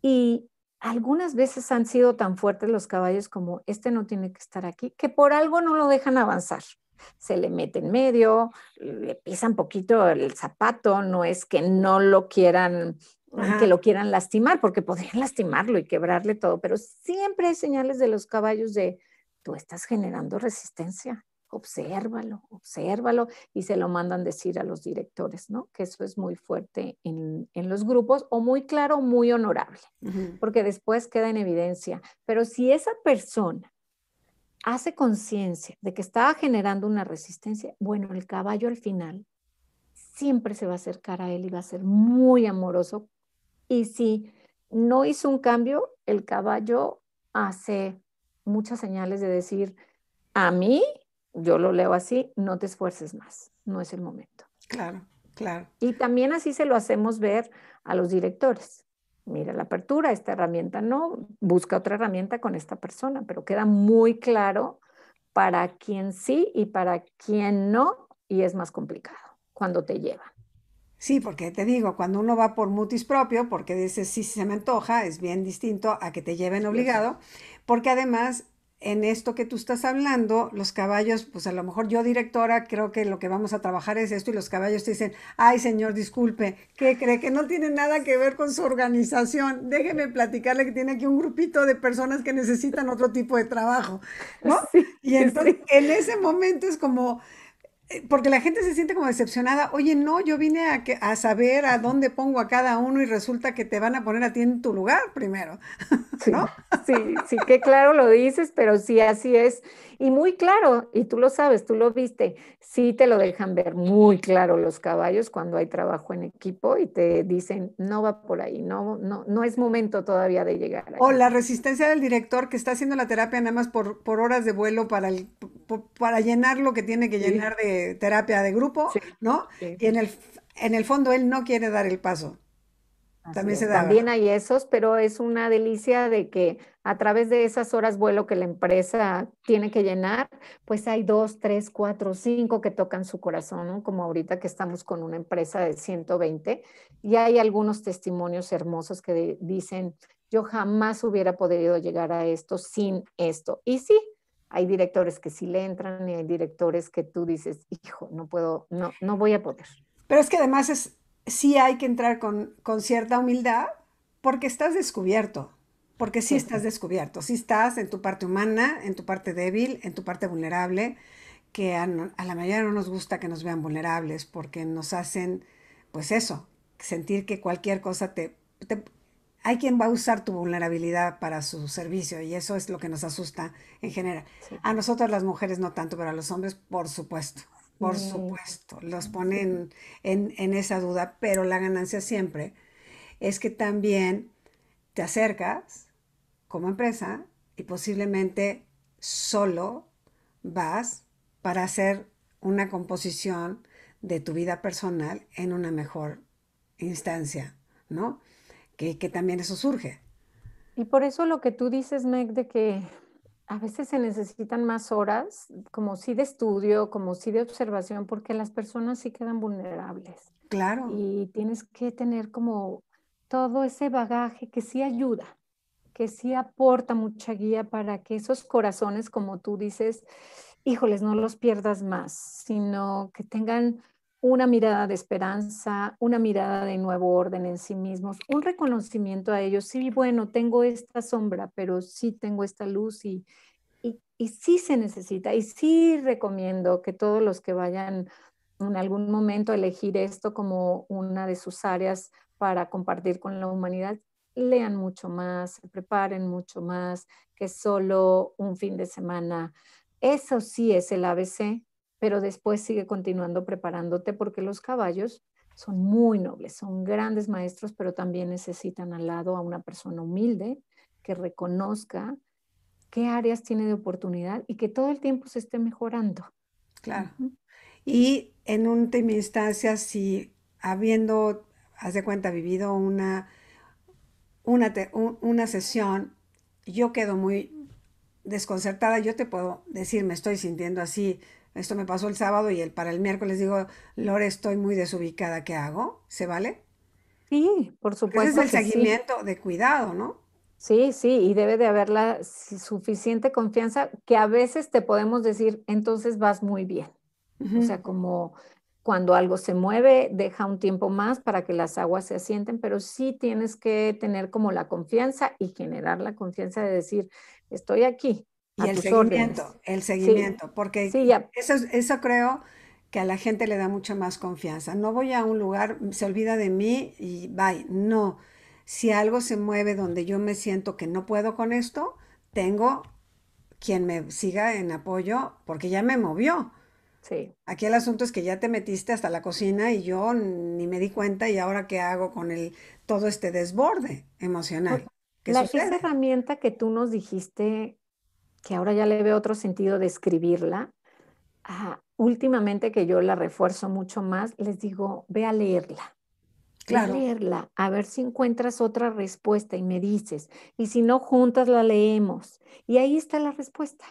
y algunas veces han sido tan fuertes los caballos como este no tiene que estar aquí que por algo no lo dejan avanzar se le mete en medio, le pisan poquito el zapato, no es que no lo quieran, que lo quieran lastimar, porque podrían lastimarlo y quebrarle todo, pero siempre hay señales de los caballos de, tú estás generando resistencia, obsérvalo, obsérvalo, y se lo mandan decir a los directores, ¿no? Que eso es muy fuerte en, los grupos, o muy claro, muy honorable, porque después queda en evidencia. Pero si esa persona hace conciencia de que estaba generando una resistencia, bueno, el caballo al final siempre se va a acercar a él y va a ser muy amoroso. Y si no hizo un cambio, el caballo hace muchas señales de decir, a mí, yo lo leo así, no te esfuerces más, no es el momento. Claro, claro. Y también así se lo hacemos ver a los directores mira la apertura, esta herramienta no, busca otra herramienta con esta persona, pero queda muy claro para quién sí y para quién no, y es más complicado cuando te lleva. Sí, porque te digo, cuando uno va por mutis propio, porque dices, sí se me antoja, es bien distinto a que te lleven obligado, porque además en esto que tú estás hablando, los caballos, pues a lo mejor yo directora creo que lo que vamos a trabajar es esto y los caballos te dicen, ay señor, disculpe, ¿qué cree? Que no tiene nada que ver con su organización. Déjeme platicarle que tiene aquí un grupito de personas que necesitan otro tipo de trabajo, ¿no? y entonces en ese momento es como, eh, porque la gente se siente como decepcionada, oye, no, yo vine a, a saber a dónde pongo a cada uno y resulta que te van a poner a ti en tu lugar primero. Sí, ¿no? sí, sí, que claro lo dices, pero sí, así es. Y muy claro, y tú lo sabes, tú lo viste, sí te lo dejan ver muy claro los caballos cuando hay trabajo en equipo y te dicen, no va por ahí, no, no, no es momento todavía de llegar. O la resistencia del director que está haciendo la terapia nada más por, por horas de vuelo para, para llenar lo que tiene que llenar de terapia de grupo, ¿no? Y en el, en el fondo él no quiere dar el paso también hay esos, pero es una delicia de que a través de esas horas vuelo que la empresa tiene que llenar, pues hay dos, tres, cuatro, cinco que tocan su corazón, Como ahorita que estamos con una empresa de 120 y hay algunos testimonios hermosos que dicen, yo jamás hubiera podido llegar a esto sin esto. Y sí, hay directores que sí le entran y hay directores que tú dices, hijo, no puedo, no, no voy a poder. Pero es que además es, sí hay que entrar con, cierta humildad porque estás descubierto, porque sí estás descubierto, sí estás en tu parte humana, en tu parte débil, en tu parte vulnerable, que a, la mayoría no nos gusta que nos vean vulnerables porque nos hacen, pues eso, sentir que cualquier cosa te, hay quien va a usar tu vulnerabilidad para su servicio y eso es lo que nos asusta en general. A nosotros las mujeres no tanto, pero a los hombres por supuesto. Por supuesto, los ponen en, esa duda, pero la ganancia siempre es que también te acercas como empresa y posiblemente solo vas para hacer una composición de tu vida personal en una mejor instancia, ¿no? Que, que también eso surge. Y por eso lo que tú dices, Meg, de que a veces se necesitan más horas, como sí de estudio, como sí de observación, porque las personas sí quedan vulnerables. Claro. Y tienes que tener como todo ese bagaje que sí ayuda, que sí aporta mucha guía para que esos corazones, como tú dices, híjoles, no los pierdas más, sino que tengan una mirada de esperanza, una mirada de nuevo orden en sí mismos, un reconocimiento a ellos. Sí, bueno, tengo esta sombra, pero sí tengo esta luz y, y, sí se necesita. Y sí recomiendo que todos los que vayan en algún momento a elegir esto como una de sus áreas para compartir con la humanidad, lean mucho más, se preparen mucho más que solo un fin de semana. Eso sí es el ABC pero después sigue continuando preparándote porque los caballos son muy nobles, son grandes maestros, pero también necesitan al lado a una persona humilde que reconozca qué áreas tiene de oportunidad y que todo el tiempo se esté mejorando. Claro. Y en última instancia, si habiendo, haz de cuenta, vivido una, una sesión, yo quedo muy desconcertada, yo te puedo decir, me estoy sintiendo así, esto me pasó el sábado y el, para el miércoles digo, Lore, estoy muy desubicada, ¿qué hago? ¿Se vale? Sí, por supuesto. es el seguimiento de cuidado, ¿no? Sí, sí, y debe de haber la suficiente confianza que a veces te podemos decir, entonces vas muy bien. O sea, como cuando algo se mueve, deja un tiempo más para que las aguas se asienten, pero sí tienes que tener como la confianza y generar la confianza de decir, estoy aquí, y el seguimiento, el seguimiento, porque Eso, eso creo que a la gente le da mucha más confianza. No voy a un lugar, se olvida de mí y bye. No, si algo se mueve donde yo me siento que no puedo con esto, tengo quien me siga en apoyo porque ya me movió. Sí. Aquí el asunto es que ya te metiste hasta la cocina y yo ni me di cuenta y ahora qué hago con el todo este desborde emocional. Pues, la herramienta que tú nos dijiste que ahora ya le veo otro sentido de escribirla, últimamente que yo la refuerzo mucho más, les digo, ve a leerla. Ve a leerla, a ver si encuentras otra respuesta y me dices. Y si no, juntas la leemos. Y ahí está la respuesta.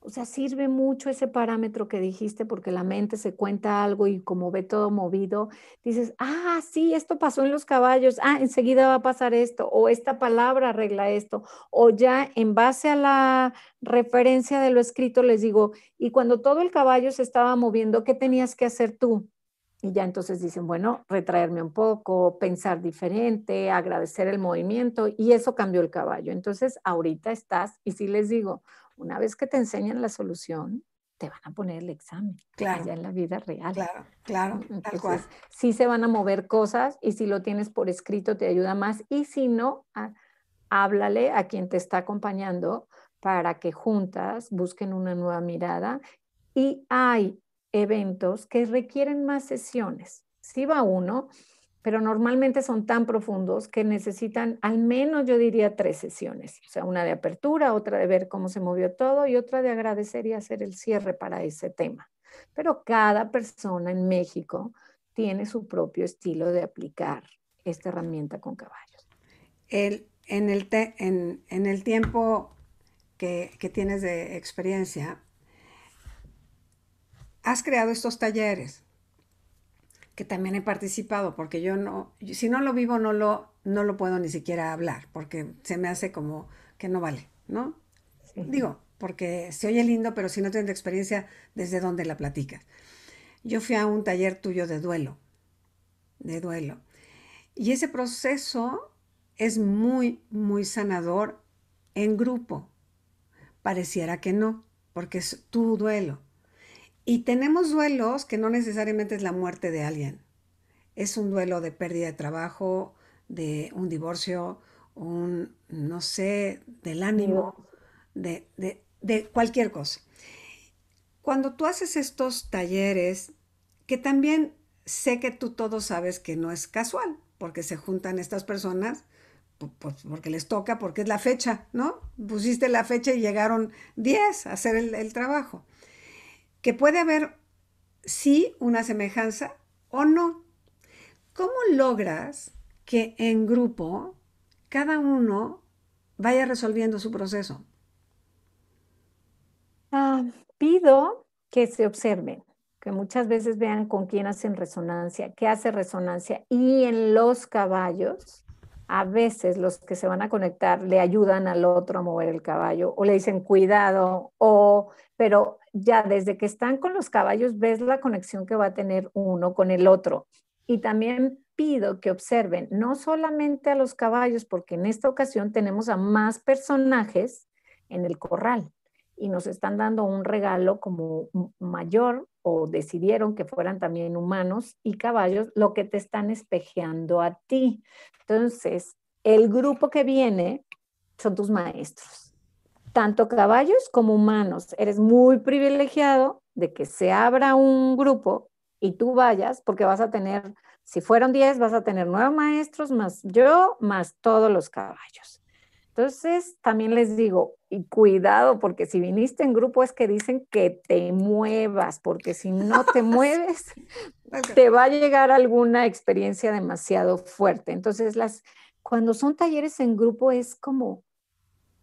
O sea, sirve mucho ese parámetro que dijiste porque la mente se cuenta algo y como ve todo movido, dices, ah, sí, esto pasó en los caballos, ah, enseguida va a pasar esto, o esta palabra arregla esto, o ya en base a la referencia de lo escrito les digo, y cuando todo el caballo se estaba moviendo, ¿qué tenías que hacer tú? Y ya entonces dicen, bueno, retraerme un poco, pensar diferente, agradecer el movimiento, y eso cambió el caballo. Entonces, ahorita estás, y sí les digo, una vez que te enseñan la solución, te van a poner el examen, claro. ya en la vida real. Claro, claro, tal cual. Sí se van a mover cosas y si lo tienes por escrito te ayuda más y si no, háblale a quien te está acompañando para que juntas busquen una nueva mirada y hay eventos que requieren más sesiones. Si va uno, pero normalmente son tan profundos que necesitan al menos, yo diría, tres sesiones. O sea, una de apertura, otra de ver cómo se movió todo y otra de agradecer y hacer el cierre para ese tema. Pero cada persona en México tiene su propio estilo de aplicar esta herramienta con caballos. El, en, el tiempo que tienes de experiencia, has creado estos talleres que también he participado, porque yo no, si no lo vivo, no lo, no lo puedo ni siquiera hablar, porque se me hace como que no vale, ¿no? Digo, porque se oye lindo, pero si no tienes experiencia, ¿desde dónde la platicas? Yo fui a un taller tuyo de duelo, de duelo. Y ese proceso es muy, muy sanador en grupo. Pareciera que no, porque es tu duelo. Y tenemos duelos que no necesariamente es la muerte de alguien. Es un duelo de pérdida de trabajo, de un divorcio, un, no sé, del ánimo, de, de, de cualquier cosa. Cuando tú haces estos talleres, que también sé que tú todos sabes que no es casual, porque se juntan estas personas, pues, porque les toca, porque es la fecha, ¿no? Pusiste la fecha y llegaron 10 a hacer el trabajo que puede haber sí una semejanza o no. ¿Cómo logras que en grupo cada uno vaya resolviendo su proceso? Ah, pido que se observen, que muchas veces vean con quién hacen resonancia, qué hace resonancia. Y en los caballos, a veces los que se van a conectar le ayudan al otro a mover el caballo o le dicen cuidado o pero ya desde que están con los caballos ves la conexión que va a tener uno con el otro y también pido que observen no solamente a los caballos porque en esta ocasión tenemos a más personajes en el corral y nos están dando un regalo como mayor o decidieron que fueran también humanos y caballos, lo que te están espejeando a ti. Entonces, el grupo que viene son tus maestros, tanto caballos como humanos. Eres muy privilegiado de que se abra un grupo y tú vayas porque vas a tener, si fueron 10, vas a tener nueve maestros más yo, más todos los caballos. Entonces, también les digo, y cuidado, porque si viniste en grupo es que dicen que te muevas, porque si no te mueves, te va a llegar alguna experiencia demasiado fuerte. Entonces, las, cuando son talleres en grupo es como,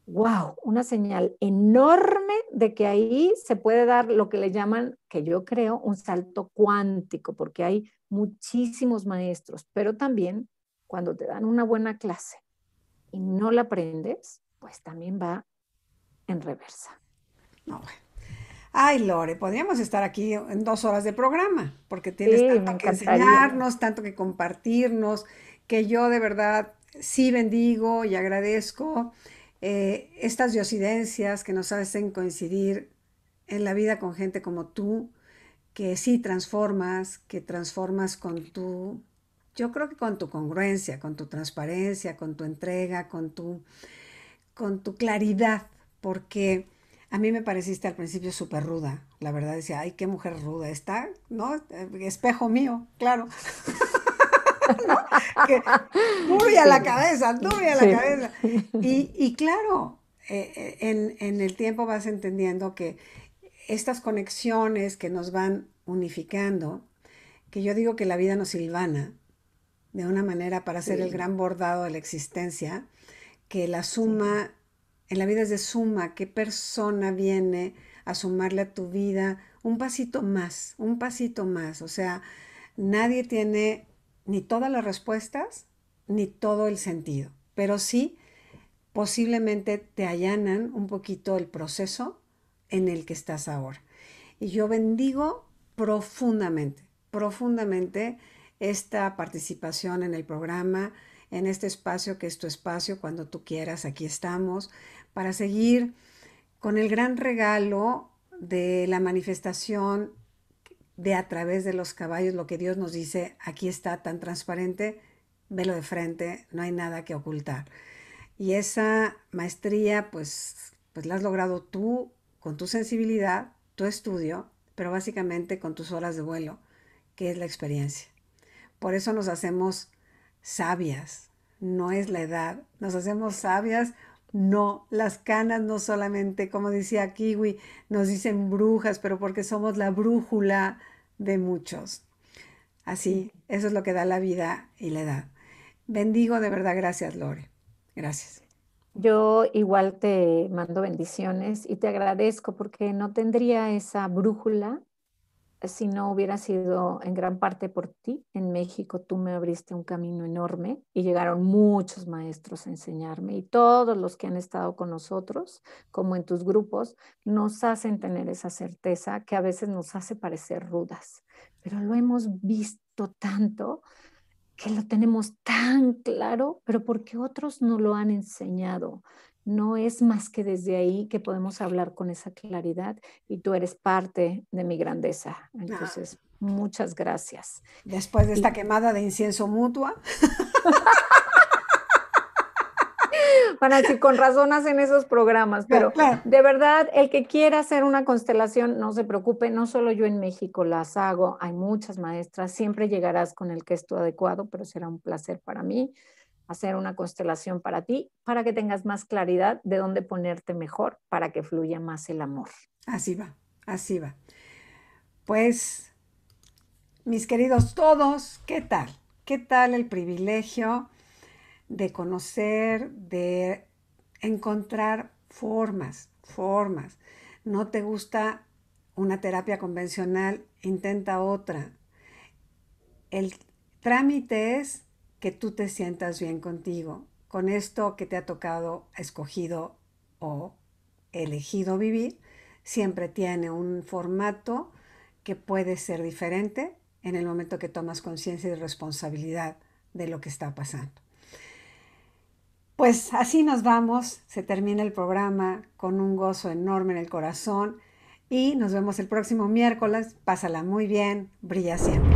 wow, una señal enorme de que ahí se puede dar lo que le llaman, que yo creo, un salto cuántico, porque hay muchísimos maestros, pero también cuando te dan una buena clase y no la aprendes, pues también va en reversa. No, Ay, Lore, podríamos estar aquí en dos horas de programa, porque tienes tanto que enseñarnos, tanto que compartirnos, que yo de verdad sí bendigo y agradezco eh, estas diocidencias que nos hacen coincidir en la vida con gente como tú, que sí transformas, que transformas con tu yo creo que con tu congruencia, con tu transparencia, con tu entrega, con tu, con tu claridad, porque a mí me pareciste al principio súper ruda. La verdad decía, ay, qué mujer ruda está, ¿no? Eh, espejo mío, claro. ¿No? a la cabeza, la cabeza. Y, claro, eh, eh, en, en, el tiempo vas entendiendo que estas conexiones que nos van unificando, que yo digo que la vida nos silvana, de una manera para hacer el gran bordado de la existencia, que la suma, en la vida es de suma, qué persona viene a sumarle a tu vida un pasito más, un pasito más. O sea, nadie tiene ni todas las respuestas, ni todo el sentido, pero sí posiblemente te allanan un poquito el proceso en el que estás ahora. Y yo bendigo profundamente, profundamente esta participación en el programa, en este espacio que es tu espacio, cuando tú quieras, aquí estamos, para seguir con el gran regalo de la manifestación de a través de los caballos, lo que Dios nos dice, aquí está tan transparente, velo de frente, no hay nada que ocultar. Y esa maestría, pues, pues la has logrado tú con tu sensibilidad, tu estudio, pero básicamente con tus horas de vuelo, que es la experiencia. Por eso nos hacemos sabias. No es la edad. Nos hacemos sabias. No, las canas no solamente, como decía Kiwi, nos dicen brujas, pero porque somos la brújula de muchos. Así, eso es lo que da la vida y la edad. Bendigo de verdad, gracias Lore. Gracias. Yo igual te mando bendiciones y te agradezco porque no tendría esa brújula si no hubiera sido en gran parte por ti, en México tú me abriste un camino enorme y llegaron muchos maestros a enseñarme y todos los que han estado con nosotros, como en tus grupos, nos hacen tener esa certeza que a veces nos hace parecer rudas, pero lo hemos visto tanto que lo tenemos tan claro, pero porque otros no lo han enseñado no es más que desde ahí que podemos hablar con esa claridad y tú eres parte de mi grandeza. Ah. Entonces, muchas gracias. Después de esta quemada de incienso mutua. Bueno, sí, con razón hacen esos programas, pero de verdad, el que quiera hacer una constelación, no se preocupe, no solo yo en México las hago, hay muchas maestras, siempre llegarás con el que es tu adecuado, pero será un placer para mí hacer una constelación para ti, para que tengas más claridad de dónde ponerte mejor, para que fluya más el amor. Así va, así va. Pues, mis queridos todos, ¿qué tal? ¿Qué tal el privilegio de conocer, de encontrar formas, formas? No te gusta una terapia convencional, intenta otra. El trámite es que tú te sientas bien contigo, con esto que te ha tocado, escogido o elegido vivir, siempre tiene un formato que puede ser diferente en el momento que tomas conciencia y responsabilidad de lo que está pasando. Pues así nos vamos, se termina el programa con un gozo enorme en el corazón y nos vemos el próximo miércoles, pásala muy bien, brilla siempre.